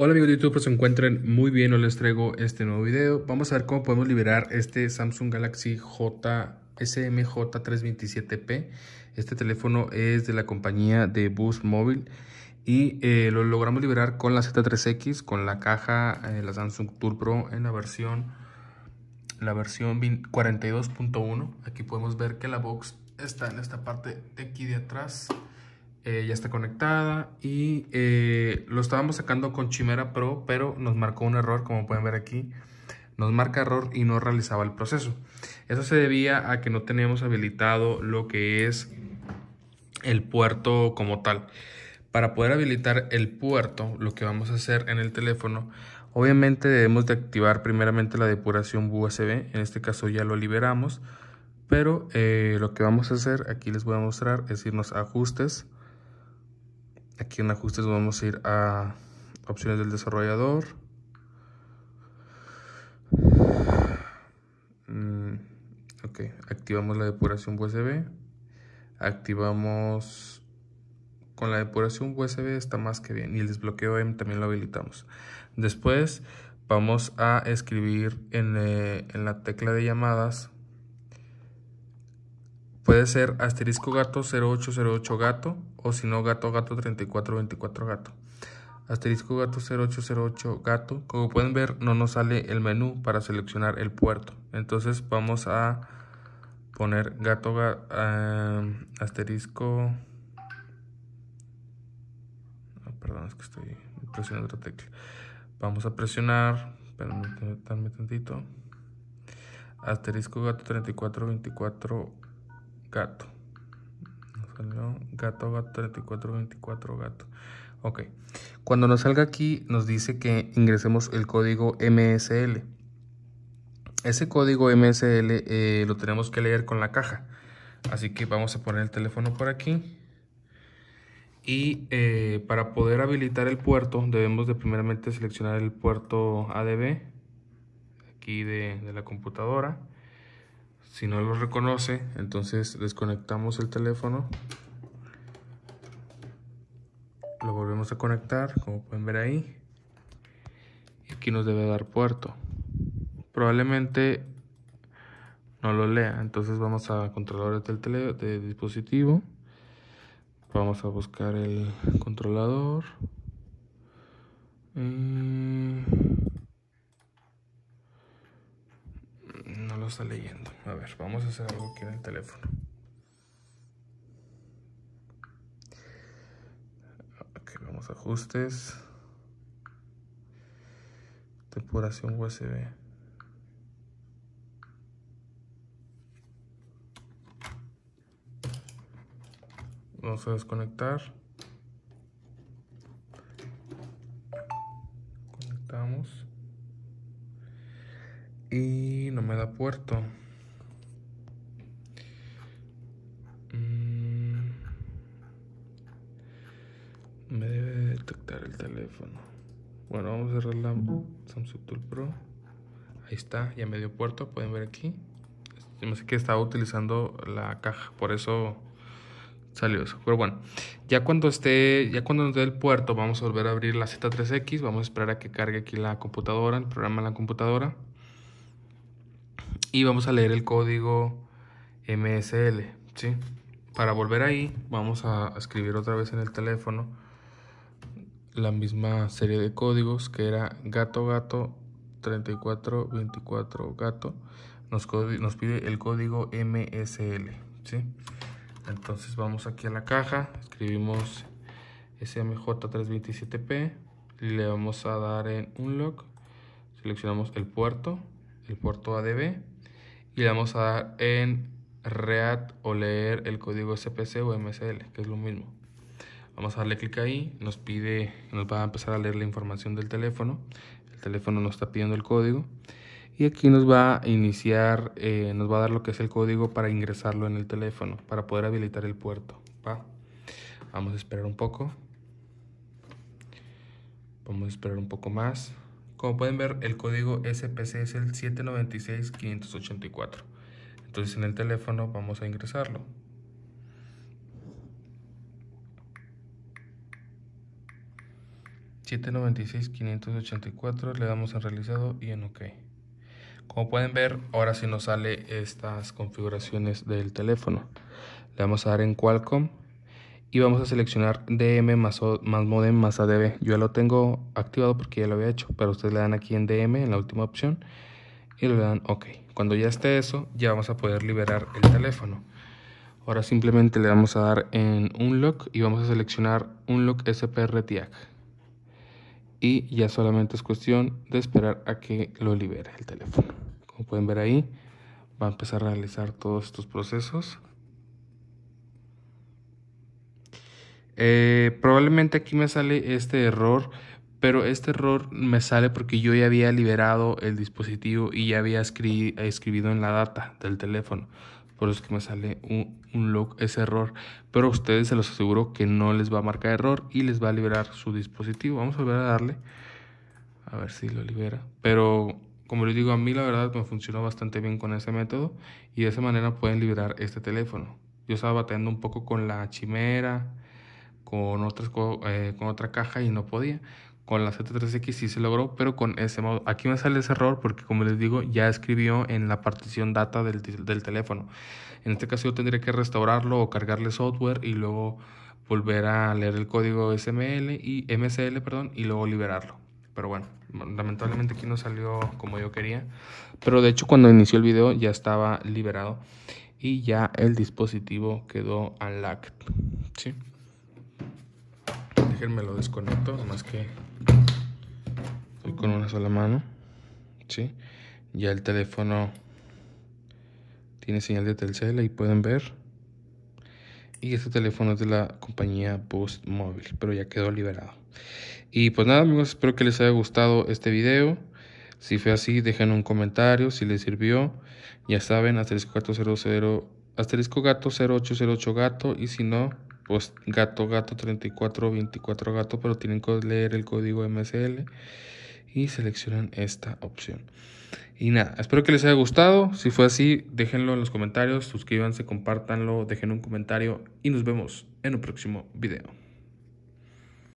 Hola amigos de YouTube, pues se encuentren muy bien, hoy les traigo este nuevo video. Vamos a ver cómo podemos liberar este Samsung Galaxy J SMJ327P. Este teléfono es de la compañía de Boost Mobile y eh, lo logramos liberar con la Z3X, con la caja, de eh, la Samsung Tour Pro en la versión, la versión 42.1. Aquí podemos ver que la box está en esta parte de aquí de atrás. Eh, ya está conectada y eh, lo estábamos sacando con Chimera Pro, pero nos marcó un error, como pueden ver aquí. Nos marca error y no realizaba el proceso. Eso se debía a que no teníamos habilitado lo que es el puerto como tal. Para poder habilitar el puerto, lo que vamos a hacer en el teléfono, obviamente debemos de activar primeramente la depuración USB. En este caso ya lo liberamos. Pero eh, lo que vamos a hacer, aquí les voy a mostrar, es irnos a ajustes, Aquí en ajustes vamos a ir a opciones del desarrollador. Mm, ok, activamos la depuración USB. Activamos con la depuración USB está más que bien y el desbloqueo M también lo habilitamos. Después vamos a escribir en, eh, en la tecla de llamadas Puede ser asterisco gato 0808 gato o si no gato gato 3424 gato. Asterisco gato 0808 gato. Como pueden ver no nos sale el menú para seleccionar el puerto. Entonces vamos a poner gato gato, eh, asterisco... perdón, es que estoy presionando otra tecla. Vamos a presionar, permítanme tantito. Asterisco gato 3424 gato. gato, gato, 3424 gato. Ok. Cuando nos salga aquí, nos dice que ingresemos el código MSL. Ese código MSL eh, lo tenemos que leer con la caja. Así que vamos a poner el teléfono por aquí. Y eh, para poder habilitar el puerto, debemos de primeramente seleccionar el puerto ADB. Aquí de la computadora. Si no lo reconoce, entonces desconectamos el teléfono. Lo volvemos a conectar, como pueden ver ahí. Y aquí nos debe dar puerto. Probablemente no lo lea. Entonces vamos a controladores del de dispositivo. Vamos a buscar el controlador. Eh, está leyendo. A ver, vamos a hacer algo aquí en el teléfono. Aquí vamos ajustes. Depuración USB. Vamos a desconectar. Conectamos. Y me da puerto. Mm. Me debe detectar el teléfono. Bueno, vamos a cerrar la Samsung Tool Pro. Ahí está, ya me dio puerto, pueden ver aquí. Yo sé que estaba utilizando la caja, por eso salió eso. Pero bueno, ya cuando esté, ya cuando nos dé el puerto, vamos a volver a abrir la Z3X, vamos a esperar a que cargue aquí la computadora, el programa en la computadora y vamos a leer el código MSL, ¿sí? Para volver ahí, vamos a escribir otra vez en el teléfono la misma serie de códigos que era gato gato 3424 gato. Nos, nos pide el código MSL, Entonces vamos aquí a la caja, escribimos SMJ327P, le vamos a dar en unlock, seleccionamos el puerto, el puerto ADB, y le vamos a dar en Read o leer el código SPC o MSL, que es lo mismo. Vamos a darle clic ahí, nos pide, nos va a empezar a leer la información del teléfono. El teléfono nos está pidiendo el código. Y aquí nos va a iniciar, eh, nos va a dar lo que es el código para ingresarlo en el teléfono, para poder habilitar el puerto. ¿va? Vamos a esperar un poco. Vamos a esperar un poco más. Como pueden ver, el código SPC es el 796-584. Entonces en el teléfono vamos a ingresarlo. $796,584, le damos en realizado y en OK. Como pueden ver, ahora sí nos sale estas configuraciones del teléfono. Le vamos a dar en Qualcomm y vamos a seleccionar DM más, más modem más ADB. Yo ya lo tengo activado porque ya lo había hecho, pero ustedes le dan aquí en DM, en la última opción, y le dan OK. Cuando ya esté eso, ya vamos a poder liberar el teléfono. Ahora simplemente le vamos a dar en Unlock y vamos a seleccionar Unlock SPR Y ya solamente es cuestión de esperar a que lo libere el teléfono. Como pueden ver ahí, va a empezar a realizar todos estos procesos. Eh, probablemente aquí me sale este error, pero este error me sale porque yo ya había liberado el dispositivo y ya había escribido en la data del teléfono. Por eso que me sale un, un log ese error. Pero a ustedes se los aseguro que no les va a marcar error y les va a liberar su dispositivo. Vamos a volver a darle. A ver si lo libera. Pero como les digo, a mí la verdad me funcionó bastante bien con ese método. Y de esa manera pueden liberar este teléfono. Yo estaba bateando un poco con la chimera con, otras, eh, con otra caja y no podía. Con la Z3X sí se logró, pero con ese modo. Aquí me sale ese error porque, como les digo, ya escribió en la partición data del, del teléfono. En este caso yo tendría que restaurarlo o cargarle software y luego volver a leer el código SML y MSL, perdón, y luego liberarlo. Pero bueno, lamentablemente aquí no salió como yo quería. Pero de hecho cuando inició el video ya estaba liberado y ya el dispositivo quedó unlocked. ¿sí? Me lo desconecto, más que estoy con una sola mano. Ya el teléfono tiene señal de Telcel, ahí pueden ver. Y este teléfono es de la compañía Boost Mobile, pero ya quedó liberado. Y pues nada amigos, espero que les haya gustado este video. Si fue así, dejen un comentario, si les sirvió. Ya saben, asterisco gato asterisco gato 0808 gato y si no, pues gato gato 24, gato, pero tienen que leer el código MSL y seleccionan esta opción. Y nada, espero que les haya gustado. Si fue así, déjenlo en los comentarios, suscríbanse, compártanlo, dejen un comentario y nos vemos en un próximo video.